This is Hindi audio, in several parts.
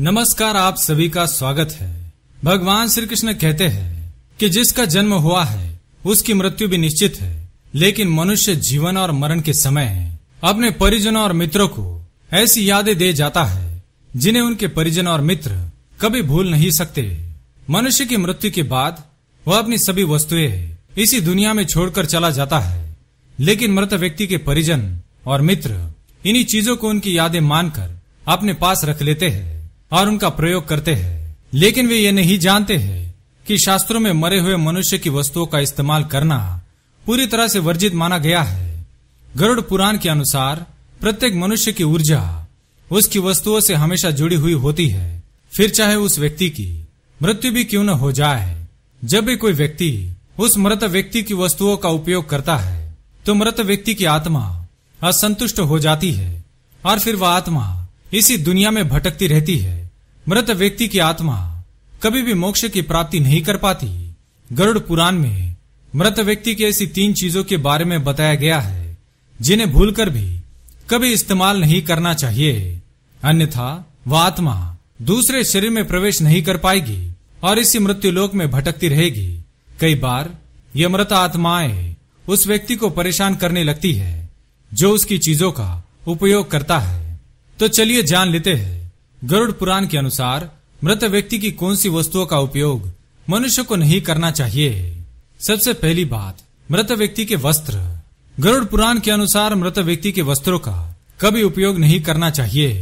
नमस्कार आप सभी का स्वागत है भगवान श्री कृष्ण कहते हैं कि जिसका जन्म हुआ है उसकी मृत्यु भी निश्चित है लेकिन मनुष्य जीवन और मरण के समय अपने परिजनों और मित्रों को ऐसी यादें दे जाता है जिन्हें उनके परिजन और मित्र कभी भूल नहीं सकते मनुष्य की मृत्यु के बाद वह अपनी सभी वस्तुएं इसी दुनिया में छोड़कर चला जाता है लेकिन मृत व्यक्ति के परिजन और मित्र इन्हीं चीजों को उनकी यादें मानकर अपने पास रख लेते हैं और उनका प्रयोग करते हैं लेकिन वे ये नहीं जानते हैं कि शास्त्रों में मरे हुए मनुष्य की वस्तुओं का इस्तेमाल करना पूरी तरह से वर्जित माना गया है गरुड़ पुराण के अनुसार प्रत्येक मनुष्य की ऊर्जा उसकी वस्तुओं से हमेशा जुड़ी हुई होती है फिर चाहे उस व्यक्ति की मृत्यु भी क्यों न हो जाए जब भी कोई व्यक्ति उस मृत व्यक्ति की वस्तुओं का उपयोग करता है तो मृत व्यक्ति की आत्मा असंतुष्ट हो जाती है और फिर वह आत्मा इसी दुनिया में भटकती रहती है मृत व्यक्ति की आत्मा कभी भी मोक्ष की प्राप्ति नहीं कर पाती गरुड़ पुराण में मृत व्यक्ति की ऐसी तीन चीजों के बारे में बताया गया है जिन्हें भूलकर भी कभी इस्तेमाल नहीं करना चाहिए अन्यथा वह आत्मा दूसरे शरीर में प्रवेश नहीं कर पाएगी और इसी मृत्यु लोक में भटकती रहेगी कई बार यह मृत आत्माएं उस व्यक्ति को परेशान करने लगती है जो उसकी चीजों का उपयोग करता है तो चलिए जान लेते हैं गरुड़ पुराण के अनुसार मृत व्यक्ति की कौन सी वस्तुओं का उपयोग मनुष्य को नहीं करना चाहिए सबसे पहली बात मृत व्यक्ति के वस्त्र गरुड़ पुराण के अनुसार मृत व्यक्ति के वस्त्रों का कभी उपयोग नहीं करना चाहिए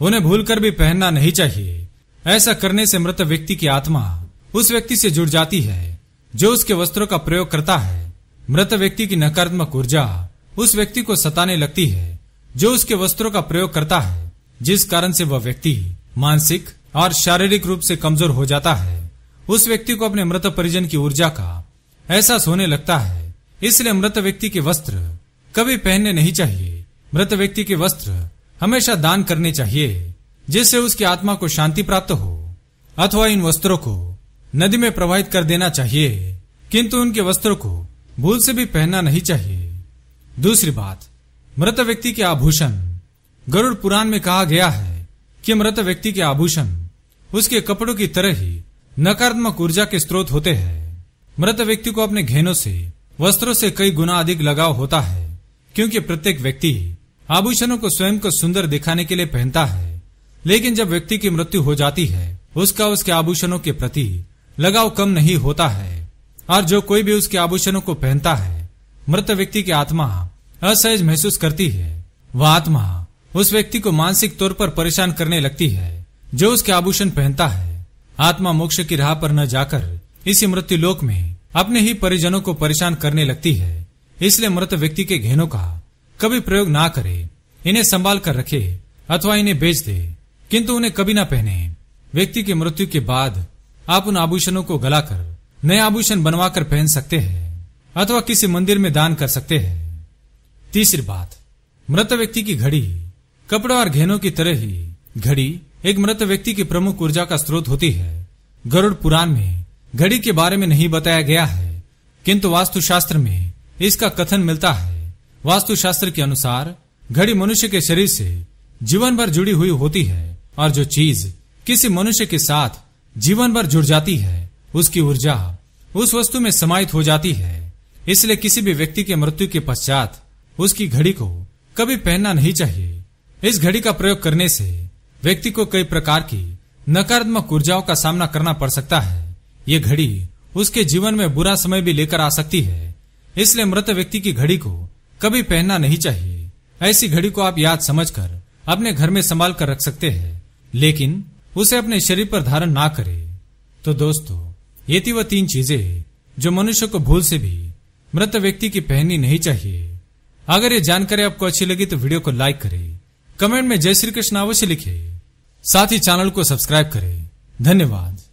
उन्हें भूलकर भी पहनना नहीं चाहिए ऐसा करने से मृत व्यक्ति की आत्मा उस व्यक्ति से जुड़ जाती है जो उसके वस्त्रों का प्रयोग करता है मृत व्यक्ति की नकारात्मक ऊर्जा उस व्यक्ति को सताने लगती है जो उसके वस्त्रों का प्रयोग करता है जिस कारण से वह व्यक्ति मानसिक और शारीरिक रूप से कमजोर हो जाता है उस व्यक्ति को अपने मृत परिजन की ऊर्जा का एहसास होने लगता है इसलिए मृत व्यक्ति के वस्त्र कभी पहनने नहीं चाहिए मृत व्यक्ति के वस्त्र हमेशा दान करने चाहिए जिससे उसकी आत्मा को शांति प्राप्त हो अथवा इन वस्त्रों को नदी में प्रवाहित कर देना चाहिए किंतु उनके वस्त्रों को भूल से भी पहनना नहीं चाहिए दूसरी बात मृत व्यक्ति के आभूषण गरुड़ पुराण में कहा गया है कि मृत व्यक्ति के आभूषण उसके कपड़ों की तरह ही नकारात्मक ऊर्जा के स्रोत होते हैं मृत व्यक्ति को अपने घेनों से वस्त्रों से कई गुना अधिक लगाव होता है क्योंकि प्रत्येक व्यक्ति आभूषणों को स्वयं को सुंदर दिखाने के लिए पहनता है लेकिन जब व्यक्ति की मृत्यु हो जाती है उसका उसके आभूषणों के प्रति लगाव कम नहीं होता है और जो कोई भी उसके आभूषणों को पहनता है मृत व्यक्ति की आत्मा असहज महसूस करती है वह आत्मा उस व्यक्ति को मानसिक तौर पर परेशान करने लगती है जो उसके आभूषण पहनता है आत्मा मोक्ष की राह पर न जाकर इसी मृत्यु लोक में अपने ही परिजनों को परेशान करने लगती है इसलिए मृत व्यक्ति के घेनों का कभी प्रयोग ना करे इन्हें संभाल कर रखे अथवा इन्हें बेच दे किंतु उन्हें कभी ना पहने व्यक्ति की मृत्यु के बाद आप उन आभूषणों को गलाकर नए आभूषण बनवाकर पहन सकते हैं अथवा किसी मंदिर में दान कर सकते हैं तीसरी बात मृत व्यक्ति की घड़ी कपड़ा और घेनों की तरह ही घड़ी एक मृत व्यक्ति की प्रमुख ऊर्जा का स्रोत होती है गरुड़ पुराण में घड़ी के बारे में नहीं बताया गया है किंतु वास्तुशास्त्र में इसका कथन मिलता है वास्तुशास्त्र के अनुसार घड़ी मनुष्य के शरीर से जीवन भर जुड़ी हुई होती है और जो चीज किसी मनुष्य के साथ जीवन भर जुड़ जाती है उसकी ऊर्जा उस वस्तु में समाहित हो जाती है इसलिए किसी भी व्यक्ति के मृत्यु के पश्चात उसकी घड़ी को कभी पहनना नहीं चाहिए इस घड़ी का प्रयोग करने से व्यक्ति को कई प्रकार की नकारात्मक ऊर्जाओं का सामना करना पड़ सकता है ये घड़ी उसके जीवन में बुरा समय भी लेकर आ सकती है इसलिए मृत व्यक्ति की घड़ी को कभी पहनना नहीं चाहिए ऐसी घड़ी को आप याद समझकर अपने घर में संभाल कर रख सकते हैं लेकिन उसे अपने शरीर पर धारण ना करे तो दोस्तों ये थी वह तीन चीजें जो मनुष्य को भूल से भी मृत व्यक्ति की पहननी नहीं चाहिए अगर ये जानकारी आपको अच्छी लगी तो वीडियो को लाइक करें कमेंट में जय श्री कृष्ण अवश्य लिखे साथ ही चैनल को सब्सक्राइब करें धन्यवाद